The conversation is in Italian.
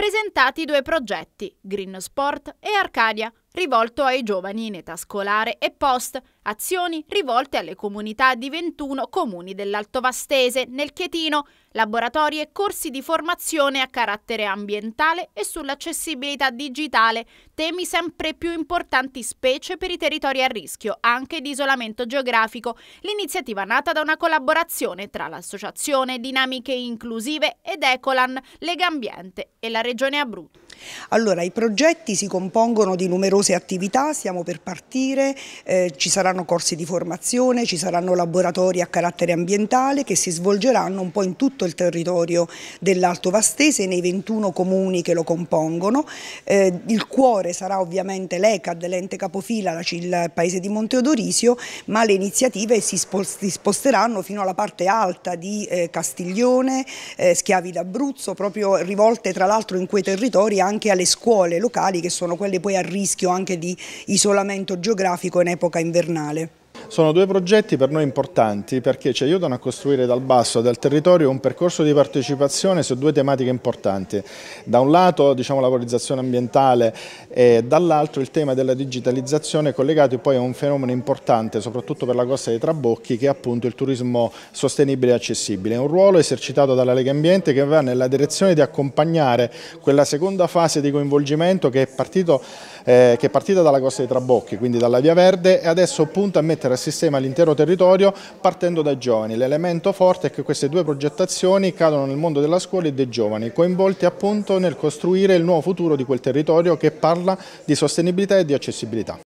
presentati due progetti, Green Sport e Arcadia, rivolto ai giovani in età scolare e post, azioni rivolte alle comunità di 21 comuni dell'Alto Vastese, nel Chietino, laboratori e corsi di formazione a carattere ambientale e sull'accessibilità digitale, temi sempre più importanti specie per i territori a rischio, anche di isolamento geografico, l'iniziativa nata da una collaborazione tra l'Associazione Dinamiche Inclusive ed Ecolan, Lega Ambiente e la Regione Abruzzo. Allora, i progetti si compongono di numerose attività, stiamo per partire, eh, ci saranno corsi di formazione, ci saranno laboratori a carattere ambientale che si svolgeranno un po' in tutto il territorio dell'Alto Vastese, nei 21 comuni che lo compongono. Eh, il cuore sarà ovviamente l'ECAD, l'ente capofila, la, il paese di Monteodorisio, ma le iniziative si, sposteranno fino alla parte alta di eh, Castiglione, eh, Schiavi d'Abruzzo, proprio rivolte tra l'altro in quei territori anche anche alle scuole locali che sono quelle poi a rischio anche di isolamento geografico in epoca invernale. Sono due progetti per noi importanti perché ci cioè, aiutano a costruire dal basso, dal territorio, un percorso di partecipazione su due tematiche importanti. Da un lato diciamo, la valorizzazione ambientale e dall'altro il tema della digitalizzazione collegato poi a un fenomeno importante soprattutto per la costa dei Trabocchi che è appunto il turismo sostenibile e accessibile. È un ruolo esercitato dalla Lega Ambiente che va nella direzione di accompagnare quella seconda fase di coinvolgimento che è, partito, eh, che è partita dalla costa dei Trabocchi, quindi dalla Via Verde e adesso punta a mettere a sistema l'intero territorio partendo dai giovani. L'elemento forte è che queste due progettazioni cadono nel mondo della scuola e dei giovani, coinvolti appunto nel costruire il nuovo futuro di quel territorio che parla di sostenibilità e di accessibilità.